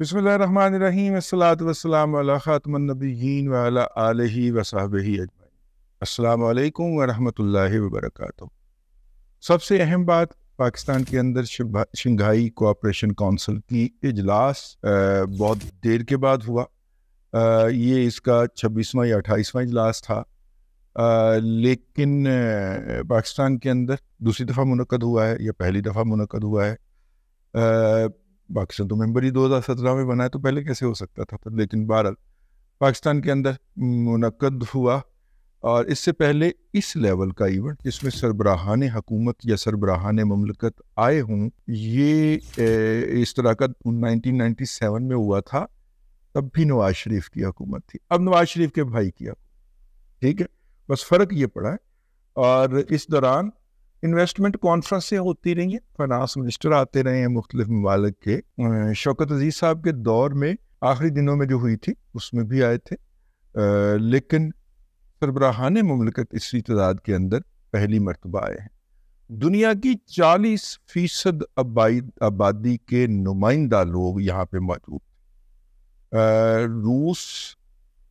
बसमीम अस्सलाम वही वसाब अजमाई सबसे अहम बात पाकिस्तान के अंदर शंघाई कोऑपरेशन काउंसिल की इजलास बहुत देर के बाद हुआ आ, ये इसका छब्बीसवा या अट्ठाईसवां इजलास था आ, लेकिन पाकिस्तान के अंदर दूसरी दफ़ा मुनद हुआ है या पहली दफ़ा मुनद हुआ है आ, पाकिस्तान तो मेम्बर ही दो हज़ार सत्रह में बना है तो पहले कैसे हो सकता था पर लेकिन बहरहाल पाकिस्तान के अंदर मुनद हुआ और इससे पहले इस लेवल का इवेंट जिसमें सरबराहान हकूमत या सरबराहान ममलकत आए हों ये इस तरह का नाइनटीन सेवन में हुआ था तब भी नवाज शरीफ की हुकूमत थी अब नवाज शरीफ के भाई की ठीक है बस फ़र्क ये पड़ा है और इस दौरान इन्वेस्टमेंट कॉन्फ्रेंसें होती रही हैं फाइनेंस मिनिस्टर आते रहे हैं मुख्तलि ममालिक के शौकत अजीज साहब के दौर में आखिरी दिनों में जो हुई थी उसमें भी आए थे आ, लेकिन सरबराहान ममलकत इसी तदाद के अंदर पहली मरतबा आए हैं दुनिया की चालीस फीसद आबादी के नुमाइंदा लोग यहाँ पर मौजूद थे रूस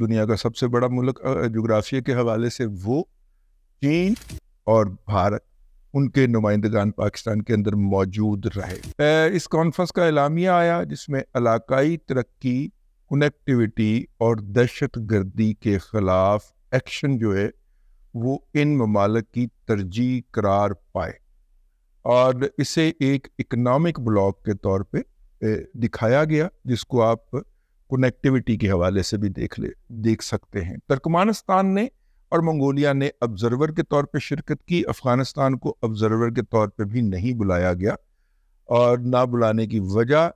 दुनिया का सबसे बड़ा मुल्क जोग्राफिया के हवाले से वो चीन और भारत उनके नुमाइंदगान पाकिस्तान के अंदर मौजूद रहे इस कॉन्फ्रेंस का एलामिया आया जिसमें इलाकई तरक्की कनेक्टिविटी और दहशत गर्दी के ख़िलाफ़ एक्शन जो है वो इन ममालक की तरजीह करार पाए और इसे एक इकनॉमिक ब्लॉक के तौर पे दिखाया गया जिसको आप कनेक्टिविटी के हवाले से भी देख ले देख सकते हैं तर्कमानिस्तान ने और मंगोलिया ने ऑब्जर्वर के तौर पर शिरकत की अफ़गानिस्तान को ऑब्जर्वर के तौर पर भी नहीं बुलाया गया और ना बुलाने की वजह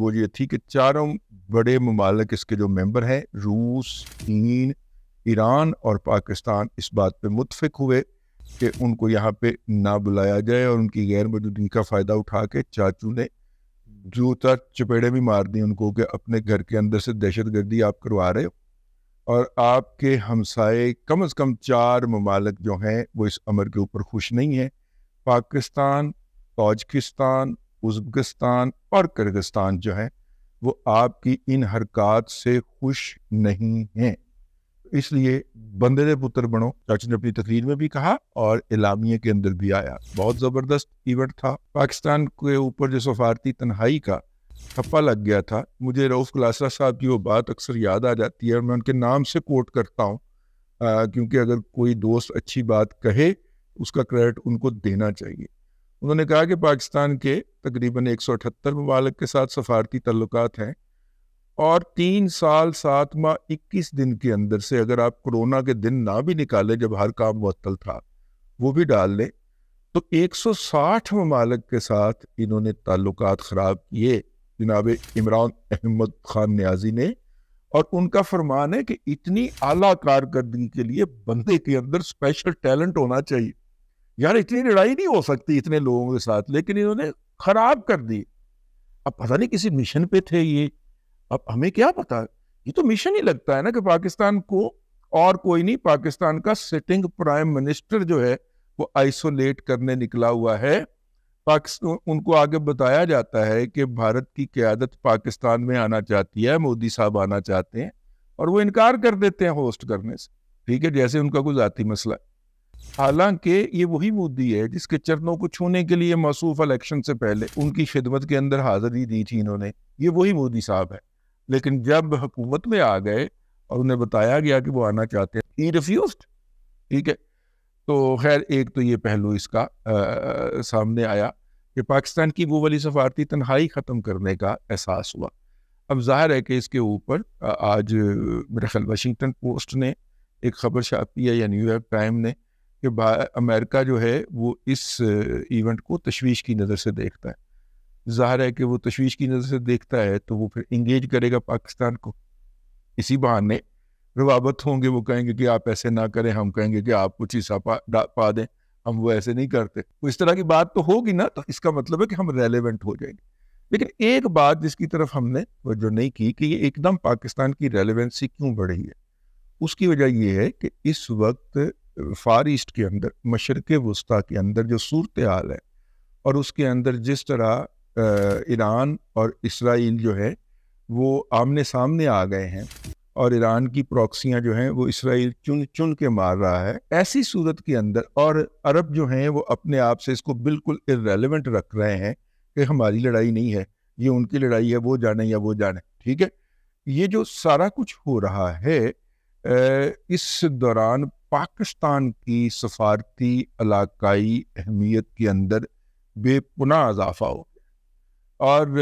वो ये थी कि चारों बड़े ममालक इसके जो मेंबर हैं रूस चीन ईरान और पाकिस्तान इस बात पे मुतफिक हुए कि उनको यहाँ पे ना बुलाया जाए और उनकी गैर मौजूदगी का फ़ायदा उठा के चाचू ने जूता चपेड़े भी मार दी उनको कि अपने घर के अंदर से दहशत आप करवा रहे हो और आपके हमसाए कम अज़ कम चार ममालक जो हैं वो इस अमर के ऊपर खुश नहीं हैं पाकिस्तान ताजकिस्तान उजबकिस्तान और किर्गिस्तान जो हैं वो आपकी इन हरकत से खुश नहीं हैं इसलिए बंदे पुत्र बनो चाच ने अपनी तकरीर में भी कहा और इलामिया के अंदर भी आया बहुत ज़बरदस्त इवेंट था पाकिस्तान के ऊपर जो सफारती तनहाई का ठप्पा लग गया था मुझे रऊफ़ खुलासा साहब की वो बात अक्सर याद आ जाती है और मैं उनके नाम से कोट करता हूँ क्योंकि अगर कोई दोस्त अच्छी बात कहे उसका क्रेडिट उनको देना चाहिए उन्होंने कहा कि पाकिस्तान के तकरीबन एक सौ अठहत्तर ममालक के साथ सफारती तल्लक हैं और तीन साल सात माह इक्कीस दिन के अंदर से अगर आप कोरोना के दिन ना भी निकालें जब हर काम मअतल था वो भी डाल लें तो 160 ममालक के साथ इन्होंने ताल्लुकात ख़राब किए जनाब इमरान अहमद खान न्याजी ने और उनका फरमान है कि इतनी आला कारकर्दगी के लिए बंदे के अंदर स्पेशल टैलेंट होना चाहिए यार इतनी लड़ाई नहीं हो सकती इतने लोगों के साथ लेकिन इन्होंने खराब कर दी अब पता नहीं किसी मिशन पे थे ये अब हमें क्या पता ये तो मिशन ही लगता है ना कि पाकिस्तान को और कोई नहीं पाकिस्तान का सिटिंग प्राइम मिनिस्टर जो है वो आइसोलेट करने निकला हुआ है पाकिस्तान उनको आगे बताया जाता है कि भारत की क्यादत पाकिस्तान में आना चाहती है मोदी साहब आना चाहते हैं और वो इनकार कर देते हैं होस्ट करने से ठीक है जैसे उनका कोई ज़ाती मसला हालांकि ये वही मोदी है जिसके चरणों को छूने के लिए मसूफ इलेक्शन से पहले उनकी खिदमत के अंदर हाजिरी दी थी इन्होंने ये वही मोदी साहब है लेकिन जब हुकूमत में आ गए और उन्हें बताया गया कि वो आना चाहते हैं ही रिफ्यूज ठीक है तो खैर एक तो ये पहलू इसका आ, सामने आया कि पाकिस्तान की वो वाली सफारती तनहाई ख़त्म करने का एहसास हुआ अब जाहिर है कि इसके ऊपर आज मेरे ख्याल वाशिंगटन पोस्ट ने एक खबर छापी है या न्यूयॉर्क टाइम ने कि अमेरिका जो है वो इस इवेंट को तशवीश की नज़र से देखता है जाहिर है कि वो तशवीश की नज़र से देखता है तो वो फिर इंगेज करेगा पाकिस्तान को इसी बहाने रवाबत होंगे वो कहेंगे कि आप ऐसे ना करें हम कहेंगे कि आप कुछ हिस्सा पा, पा दें हम वो ऐसे नहीं करते तो इस तरह की बात तो होगी ना तो इसका मतलब है कि हम रेलिवेंट हो जाएंगे लेकिन एक बात जिसकी तरफ हमने वजह नहीं की कि ये एकदम पाकिस्तान की रेलिवेंसी क्यों बढ़ी है उसकी वजह यह है कि इस वक्त फार ईस्ट के अंदर मशरक़ वस्ती के अंदर जो सूरत हाल है और उसके अंदर जिस तरह ईरान और इसराइल जो है वो आमने सामने आ गए हैं और ईरान की प्रॉक्सियां जो हैं वो इसराइल चुन चुन के मार रहा है ऐसी सूरत के अंदर और अरब जो हैं वो अपने आप से इसको बिल्कुल इरेलीवेंट रख रहे हैं कि हमारी लड़ाई नहीं है ये उनकी लड़ाई है वो जाने या वो जाने ठीक है ये जो सारा कुछ हो रहा है इस दौरान पाकिस्तान की सफारती इलाकाई अहमियत के अंदर बेपना इजाफा हो और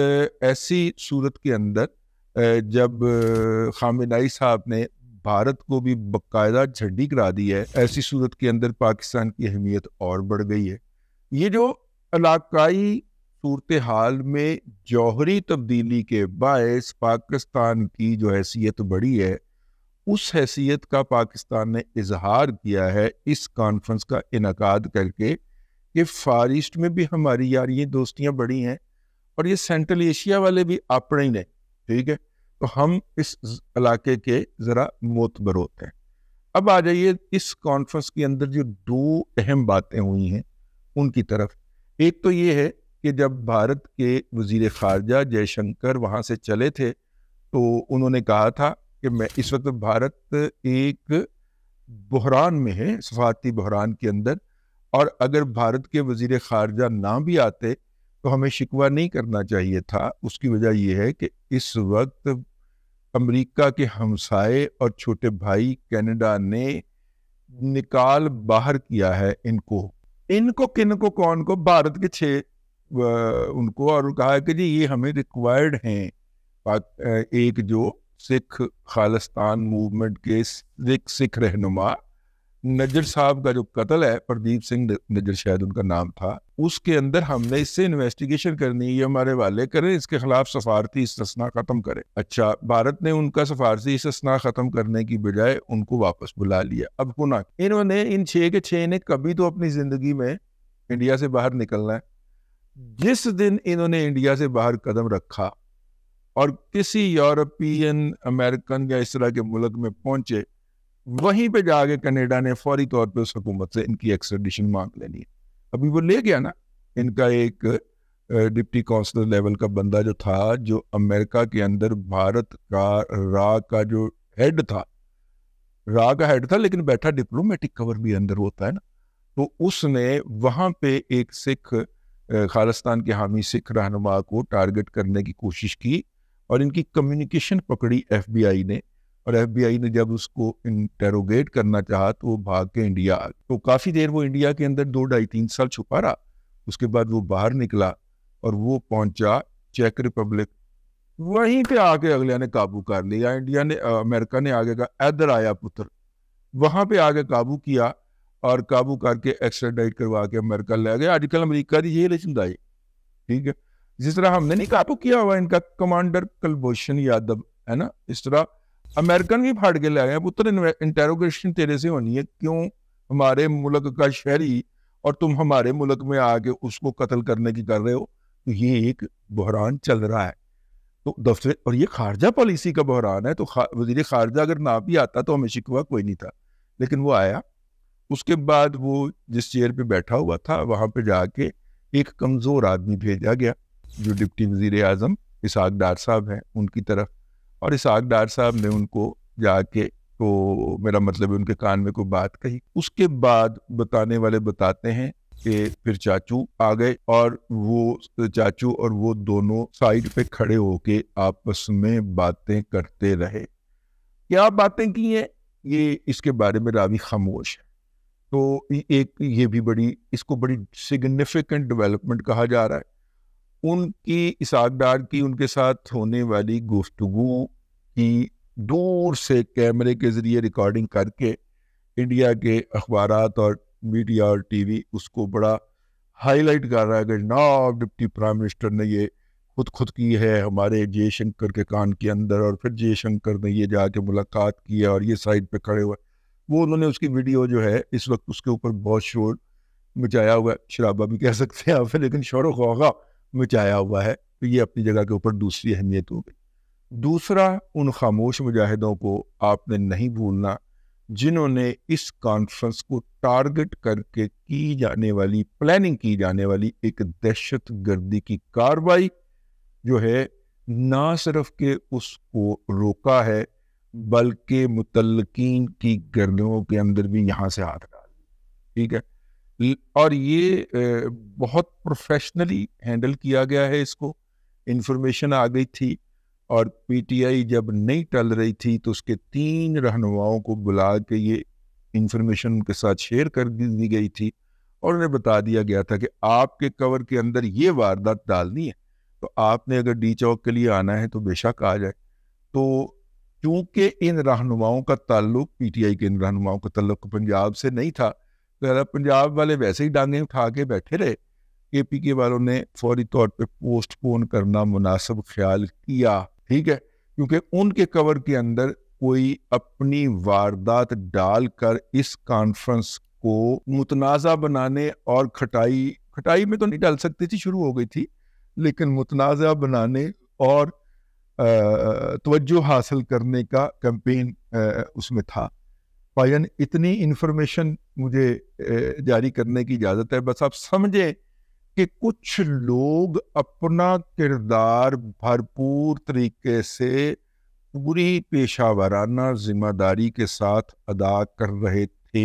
ऐसी सूरत के अंदर जब खामिनाई साहब ने भारत को भी बाकायदा झंडी करा दी है ऐसी सूरत के अंदर पाकिस्तान की अहमियत और बढ़ गई है ये जो इलाकई सूरत हाल में जौहरी तब्दीली के बायस पाकिस्तान की जो हैसियत बढ़ी है उस हैसियत का पाकिस्तान ने इजहार किया है इस कॉन्फ्रेंस का इनका करके कि फार ईस्ट में भी हमारी यार ये दोस्तियाँ बढ़ी हैं और ये सेंट्रल एशिया वाले भी अपने ही ने ठीक है तो हम इस इलाके के ज़रा मोतबर होते हैं अब आ जाइए इस कॉन्फ्रेंस के अंदर जो दो अहम बातें हुई हैं उनकी तरफ एक तो ये है कि जब भारत के वजीर खारजा जयशंकर वहाँ से चले थे तो उन्होंने कहा था कि मैं इस वक्त भारत एक बहरान में है सफारती बहरान के अंदर और अगर भारत के वजीर खारजा ना भी आते तो हमें शिकवा नहीं करना चाहिए था उसकी वजह यह है कि इस वक्त अमेरिका के हमसाए और छोटे भाई कनाडा ने निकाल बाहर किया है इनको इनको किन को कौन को भारत के छे उनको और कहा कि जी ये हमें रिक्वायर्ड हैं एक जो सिख खालिस्तान मूवमेंट के सिख रहनुमा नजर साहब का जो कत्ल है प्रदीप सिंह नजर शायद उनका नाम था उसके अंदर हमने इससे इन्वेस्टिगेशन करनी ये हमारे वाले करें इसके खिलाफ सफारती इसना खत्म करें अच्छा भारत ने उनका सफारती इसना खत्म करने की बजाय उनको वापस बुला लिया अब गुना इन्होंने इन छह के छह ने कभी तो अपनी जिंदगी में इंडिया से बाहर निकलना है जिस दिन इन्होंने इंडिया से बाहर कदम रखा और किसी यूरोपियन अमेरिकन या इस तरह के मुल्क में पहुंचे वहीं पे जाके कनेडा ने फौरी तौर पे उस हुकूमत से इनकी एक्सट्रेडिशन मांग लेनी है अभी वो ले गया ना इनका एक डिप्टी काउंसलर लेवल का बंदा जो था जो अमेरिका के अंदर भारत का रा का जो हेड था रा का हेड था लेकिन बैठा डिप्लोमेटिक कवर भी अंदर होता है ना तो उसने वहाँ पे एक सिख खालिस्तान के हामी सिख रहनुमा को टारगेट करने की कोशिश की और इनकी कम्युनिकेशन पकड़ी एफबीआई ने और एफबीआई ने जब उसको इंटेरोगेट करना चाहा तो वो भाग के इंडिया आ तो काफ़ी देर वो इंडिया के अंदर दो ढाई तीन साल छुपा रहा उसके बाद वो बाहर निकला और वो पहुंचा चेक रिपब्लिक वहीं पे आके अगले ने काबू कर लिया इंडिया ने अमेरिका ने आगे कहा इधर आया पुत्र वहां पे आगे काबू किया और काबू करके एक्सट्राडाइट करवा के अमेरिका ले गया आजकल अमेरिका की जेल चुंदाई ठीक है जिस तरह हमने नहीं काबू किया हुआ इनका कमांडर कलभूषण यादव है ना इस तरह अमेरिकन भी फाड़ के लाए हैं पुत्र इंटेरोगेशन तेरे से होनी है क्यों हमारे मुल्क का शहरी और तुम हमारे मुल्क में आके उसको कत्ल करने की कर रहे हो तो ये एक बहरान चल रहा है तो दफ्तर और ये खारजा पॉलिसी का बहरान है तो खा, वजीर खारजा अगर ना भी आता तो हमें शिकवा कोई नहीं था लेकिन वो आया उसके बाद वो जिस चेयर पे बैठा हुआ था वहाँ पे जाके एक कमज़ोर आदमी भेजा गया जो डिप्टी वजीर अजम इसाक डार साहब हैं उनकी तरफ और इसहाक डार साहब ने उनको जाके तो मेरा मतलब उनके कान में कोई बात कही उसके बाद बताने वाले बताते हैं कि फिर चाचू आ गए और वो चाचू और वो दोनों साइड पे खड़े होके आपस में बातें करते रहे क्या बातें की हैं ये इसके बारे में रावी खामोश है तो एक ये भी बड़ी इसको बड़ी सिग्निफिकेंट डेवलपमेंट कहा जा रहा है उनकी इसहाकदार की उनके साथ होने वाली गुफ्तगु की दूर से कैमरे के ज़रिए रिकॉर्डिंग करके इंडिया के अखबार और मीडिया और टीवी उसको बड़ा हाईलाइट कर रहा है कि नाब डिप्टी प्राइम मिनिस्टर ने ये खुद खुद की है हमारे जयशंकर के कान के अंदर और फिर जयशंकर ने ये जाके मुलाकात की है और ये साइड पे खड़े हुए वो उन्होंने उसकी वीडियो जो है इस वक्त उसके ऊपर बहुत शोर मचाया हुआ है शराबा भी कह सकते हैं आप लेकिन शोर खौगा मचाया हुआ है तो ये अपनी जगह के ऊपर दूसरी अहमियत हो गई दूसरा उन खामोश मुजाहिदों को आपने नहीं भूलना जिन्होंने इस कॉन्फ्रेंस को टारगेट करके की जाने वाली प्लानिंग की जाने वाली एक दहशत गर्दी की कार्रवाई जो है ना सिर्फ के उसको रोका है बल्कि मुतलकिन की गर्दों के अंदर भी यहाँ से हाथ डाल ठीक है और ये बहुत प्रोफेशनली हैंडल किया गया है इसको इन्फॉर्मेशन आ गई थी और पीटीआई जब नहीं टल रही थी तो उसके तीन रहनुमाओं को बुला के ये इन्फॉर्मेशन उनके साथ शेयर कर दी गई थी और उन्हें बता दिया गया था कि आपके कवर के अंदर ये वारदात डालनी है तो आपने अगर डी चौक के लिए आना है तो बेशक आ जाए तो क्योंकि इन रहनुमाओं का ताल्लुक पीटीआई के इन रहनुमाओं का ताल्लुक पंजाब से नहीं था तो पंजाब वाले वैसे ही डांगे उठा के बैठे रहे के पी के वालों ने फौरी तौर पर पोस्टपोन करना मुनासिब ख्याल किया ठीक है क्योंकि उनके कवर के अंदर कोई अपनी वारदात डालकर इस कॉन्फ्रेंस को मुतनाज़ा बनाने और खटाई खटाई में तो नहीं डाल सकती थी शुरू हो गई थी लेकिन मुतनाज़ा बनाने और तवज्जो हासिल करने का कैंपेन उसमें था पायन इतनी इन्फॉर्मेशन मुझे जारी करने की इजाज़त है बस आप समझें कि कुछ लोग अपना किरदार भरपूर तरीके से पूरी पेशावराना जिम्मेदारी के साथ अदा कर रहे थे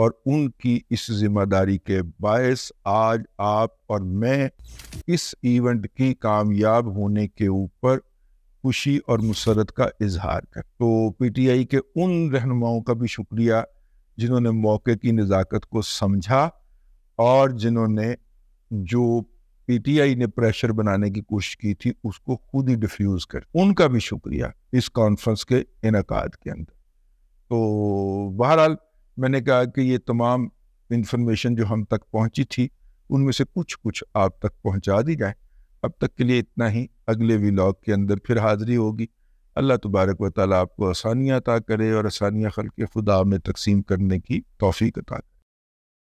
और उनकी इस जिम्मेदारी के बायस आज आप और मैं इस इवेंट की कामयाब होने के ऊपर खुशी और मुसरत का इजहार कर तो पीटीआई के उन रहनुमाओं का भी शुक्रिया जिन्होंने मौके की नज़ाकत को समझा और जिन्होंने जो पीटीआई ने प्रेशर बनाने की कोशिश की थी उसको खुद ही डिफ्यूज कर उनका भी शुक्रिया इस कॉन्फ्रेंस के इनका के अंदर तो बहरहाल मैंने कहा कि ये तमाम इंफॉर्मेशन जो हम तक पहुंची थी उनमें से कुछ कुछ आप तक पहुंचा दी जाए अब तक के लिए इतना ही अगले व्लॉग के अंदर फिर हाजिरी होगी अल्लाह तबारक व ताली आपको आसानियाँ अता करे और आसानियाँ खल के खुदा में तकसीम करने की तोफ़ी अता करें